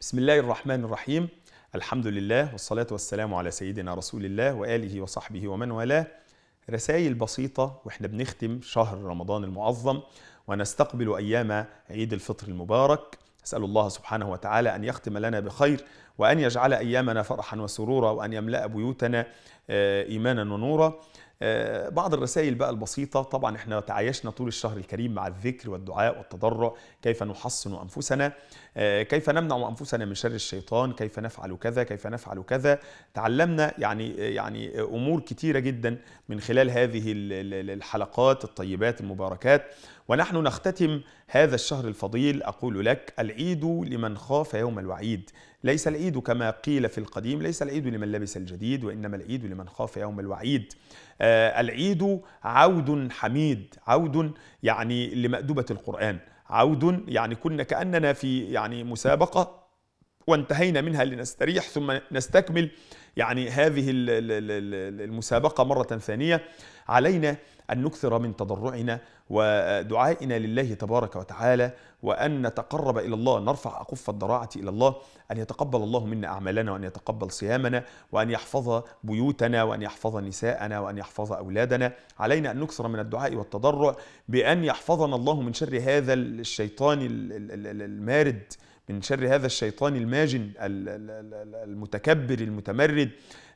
بسم الله الرحمن الرحيم الحمد لله والصلاة والسلام على سيدنا رسول الله وآله وصحبه ومن والاه رسائل بسيطة وإحنا بنختم شهر رمضان المعظم ونستقبل أيام عيد الفطر المبارك أسأل الله سبحانه وتعالى أن يختم لنا بخير وأن يجعل أيامنا فرحا وسرورا وأن يملأ بيوتنا إيمانا ونورا آه، بعض الرسائل بقى البسيطة طبعا احنا تعايشنا طول الشهر الكريم مع الذكر والدعاء والتضرع كيف نحصن أنفسنا آه، كيف نمنع أنفسنا من شر الشيطان كيف نفعل كذا كيف نفعل كذا تعلمنا يعني يعني أمور كتيرة جدا من خلال هذه الحلقات الطيبات المباركات ونحن نختتم هذا الشهر الفضيل أقول لك العيد لمن خاف يوم الوعيد ليس العيد كما قيل في القديم ليس العيد لمن لبس الجديد وإنما العيد لمن خاف يوم الوعيد آه العيد عود حميد عود يعني لمأدبة القرآن عود يعني كنا كأننا في يعني مسابقة وانتهينا منها لنستريح ثم نستكمل يعني هذه المسابقة مرة ثانية علينا أن نكثر من تضرعنا ودعائنا لله تبارك وتعالى وأن نتقرب إلى الله نرفع أقف الضراعة إلى الله أن يتقبل الله منا أعمالنا وأن يتقبل صيامنا وأن يحفظ بيوتنا وأن يحفظ نساءنا وأن يحفظ أولادنا علينا أن نكثر من الدعاء والتضرع بأن يحفظنا الله من شر هذا الشيطان المارد من شر هذا الشيطان الماجن المتكبر المتمرد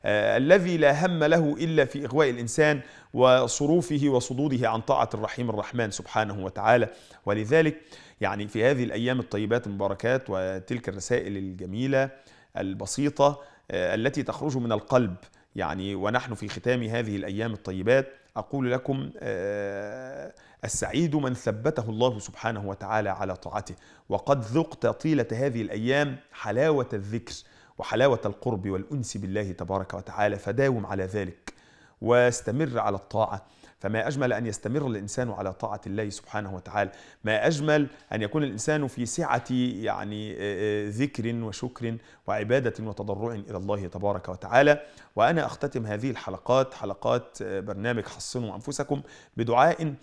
آه، الذي لا هم له إلا في إغواء الإنسان وصروفه وصدوده عن طاعة الرحيم الرحمن سبحانه وتعالى ولذلك يعني في هذه الأيام الطيبات المباركات وتلك الرسائل الجميلة البسيطة آه، التي تخرج من القلب يعني ونحن في ختام هذه الأيام الطيبات أقول لكم آه، السعيد من ثبته الله سبحانه وتعالى على طاعته وقد ذقت طيلة هذه الأيام حلاوة الذكر وحلاوة القرب والأنس بالله تبارك وتعالى فداوم على ذلك واستمر على الطاعة فما أجمل أن يستمر الإنسان على طاعة الله سبحانه وتعالى ما أجمل أن يكون الإنسان في سعة يعني آه، آه، ذكر وشكر وعبادة وتضرع إلى الله تبارك وتعالى وأنا أختتم هذه الحلقات حلقات آه، برنامج حصنوا أنفسكم بدعاء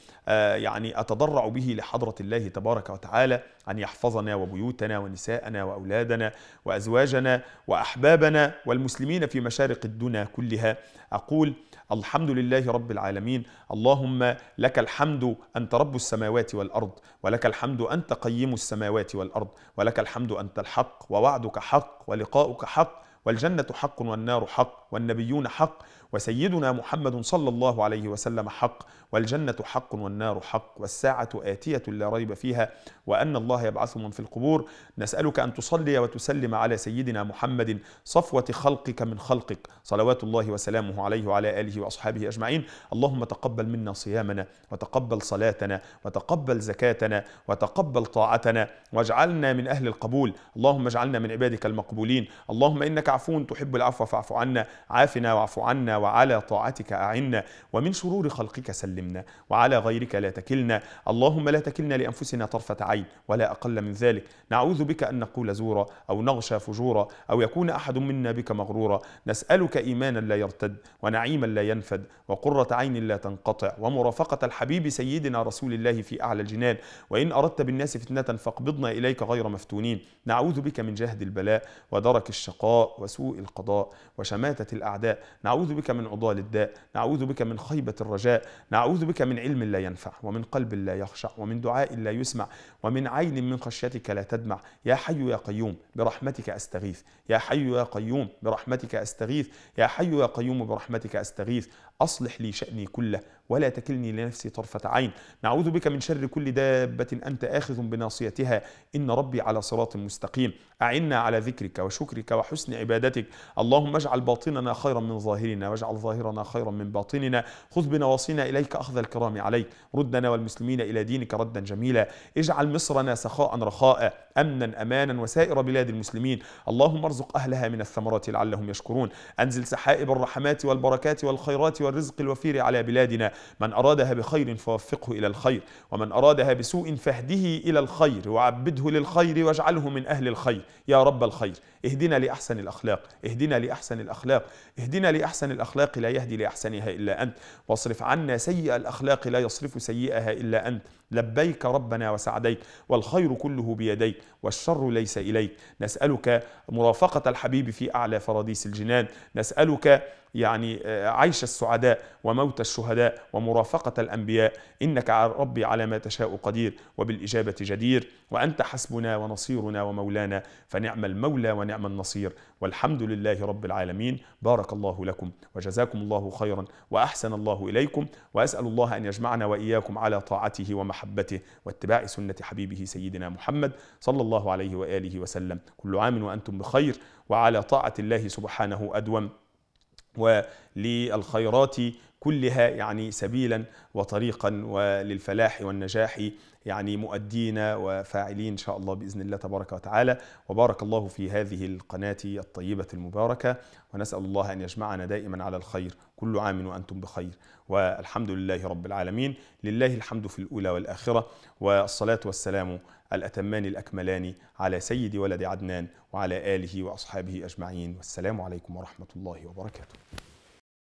يعني أتضرع به لحضرة الله تبارك وتعالى أن يحفظنا وبيوتنا ونساءنا وأولادنا وأزواجنا وأحبابنا والمسلمين في مشارق الدنيا كلها أقول الحمد لله رب العالمين اللهم لك الحمد أنت رب السماوات والأرض ولك الحمد أنت قيم السماوات والأرض ولك الحمد أنت الحق ووعدك حق ولقاؤك حق والجنة حق والنار حق والنبيون حق وسيدنا محمد صلى الله عليه وسلم حق والجنة حق والنار حق والساعة آتية لا ريب فيها وأن الله يبعث من في القبور نسألك أن تصلي وتسلم على سيدنا محمد صفوة خلقك من خلقك صلوات الله وسلامه عليه وعلى آله وأصحابه أجمعين اللهم تقبل منا صيامنا وتقبل صلاتنا وتقبل زكاتنا وتقبل طاعتنا واجعلنا من أهل القبول اللهم اجعلنا من عبادك المقبولين اللهم إنك عفو تحب العفو فاعف عنا عافنا واعف عنا وعلى طاعتك أعنا ومن شرور خلقك سلمنا وعلى غيرك لا تكلنا اللهم لا تكلنا لأنفسنا طرفة عين ولا أقل من ذلك نعوذ بك أن نقول زورا أو نغشى فجورا أو يكون أحد منا بك مغرورا نسألك إيمانا لا يرتد ونعيما لا ينفد وقرة عين لا تنقطع ومرافقة الحبيب سيدنا رسول الله في أعلى الجنان وإن أردت بالناس فتنة فاقبضنا إليك غير مفتونين نعوذ بك من جهد البلاء ودرك الشقاء وسوء القضاء وشماتة الأعداء نعوذ بك من عضال الداء نعوذ بك من خيبة الرجاء نعوذ بك من علم لا ينفع ومن قلب لا يخشع ومن دعاء لا يسمع ومن عين من خشيتك لا تدمع يا حي يا قيوم برحمتك أستغيث يا حي يا قيوم برحمتك أستغيث يا حي يا قيوم برحمتك أستغيث أصلح لي شأني كله ولا تكلني لنفسي طرفة عين نعوذ بك من شر كل دابة أنت آخذ بناصيتها إن ربي على صراط مستقيم أعنا على ذكرك وشكرك وحسن عبادتك اللهم اجعل باطننا خيرا من ظاهرنا واجعل ظاهرنا خيرا من باطننا خذ بنواصينا إليك أخذ الكرام عليك ردنا والمسلمين إلى دينك ردا جميلا اجعل مصرنا سخاء رخاء أمنا أمانا وسائر بلاد بلاد المسلمين اللهم ارزق أهلها من الثمرات لعلهم يشكرون أنزل سحائب الرحمات والبركات والخيرات والرزق الوفير على بلادنا من أرادها بخير فوفقه إلى الخير ومن أرادها بسوء فهده إلى الخير وعبده للخير واجعله من أهل الخير يا رب الخير اهدنا لأحسن الأخلاق اهدنا لأحسن الأخلاق اهدنا لأحسن الأخلاق لا يهدي لأحسنها إلا أنت واصرف عنا سيء الأخلاق لا يصرف سيئها إلا أنت لبيك ربنا وسعديك والخير كله بيديك والشر ليس إليك نسألك مرافقة الحبيب في أعلى فراديس الجنان نسألك يعني آه، عيش السعداء وموت الشهداء ومرافقة الأنبياء إنك على ربي على ما تشاء قدير وبالإجابة جدير وأنت حسبنا ونصيرنا ومولانا فنعم المولى ونعم النصير والحمد لله رب العالمين بارك الله لكم وجزاكم الله خيرا وأحسن الله إليكم وأسأل الله أن يجمعنا وإياكم على طاعته ومحبته واتباع سنة حبيبه سيدنا محمد صلى الله عليه وآله وسلم كل عام وأنتم بخير وعلى طاعة الله سبحانه أدوم وللخيرات كلها يعني سبيلا وطريقا وللفلاح والنجاح يعني مؤدين وفاعلين إن شاء الله بإذن الله تبارك وتعالى وبارك الله في هذه القناة الطيبة المباركة ونسأل الله أن يجمعنا دائما على الخير كل عام وأنتم بخير والحمد لله رب العالمين لله الحمد في الأولى والآخرة والصلاة والسلام الأتمان الأكملان على سيد ولد عدنان وعلى آله وأصحابه أجمعين والسلام عليكم ورحمة الله وبركاته